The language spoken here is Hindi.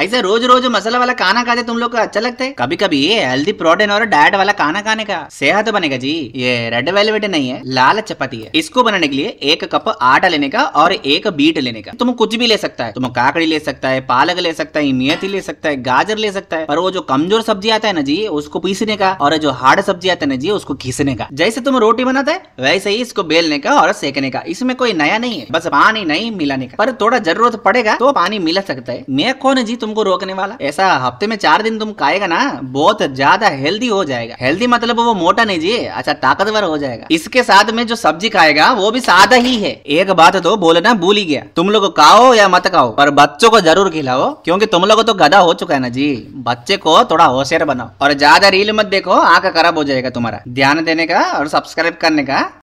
ऐसे रोज रोज मसाला वाला खाना खाते तुम लोग को अच्छा लगता है कभी कभी हेल्दी प्रोटीन और डाइट वाला खाना खाने का सेहत बनेगा जी ये रेड वेलवेट नहीं है लाल चपाती है इसको बनाने के लिए एक कप आटा लेने का और एक बीट लेने का तुम कुछ भी ले सकता है तुम काकड़ी ले सकता है पालक ले सकता है मेथी ले सकता है गाजर ले सकता है पर वो जो कमजोर सब्जी आता है ना जी उसको पीसने का और जो हार्ड सब्जी आता है ना जी उसको घिसने का जैसे तुम रोटी बनाता है वैसे ही इसको बेलने का और सेकने का इसमें कोई नया नहीं है बस पानी नहीं मिलाने का पर थोड़ा जरूरत पड़ेगा तो पानी मिला सकता है मैं कौन जी तुमको रोकने वाला ऐसा हफ्ते में चार दिन तुम खाएगा ना बहुत ज्यादा हेल्दी हो जाएगा हेल्दी मतलब वो मोटा नहीं जी अच्छा ताकतवर हो जाएगा इसके साथ में जो सब्जी खाएगा वो भी सादा ही है एक बात तो बोलना भूल ही गया तुम लोग खाओ या मत खाओ पर बच्चों को जरूर खिलाओ क्योंकि तुम लोग तो गधा हो चुका है ना जी बच्चे को थोड़ा होशियार बनाओ और ज्यादा रील मत देखो आंख खराब हो जाएगा तुम्हारा ध्यान देने का और सब्सक्राइब करने का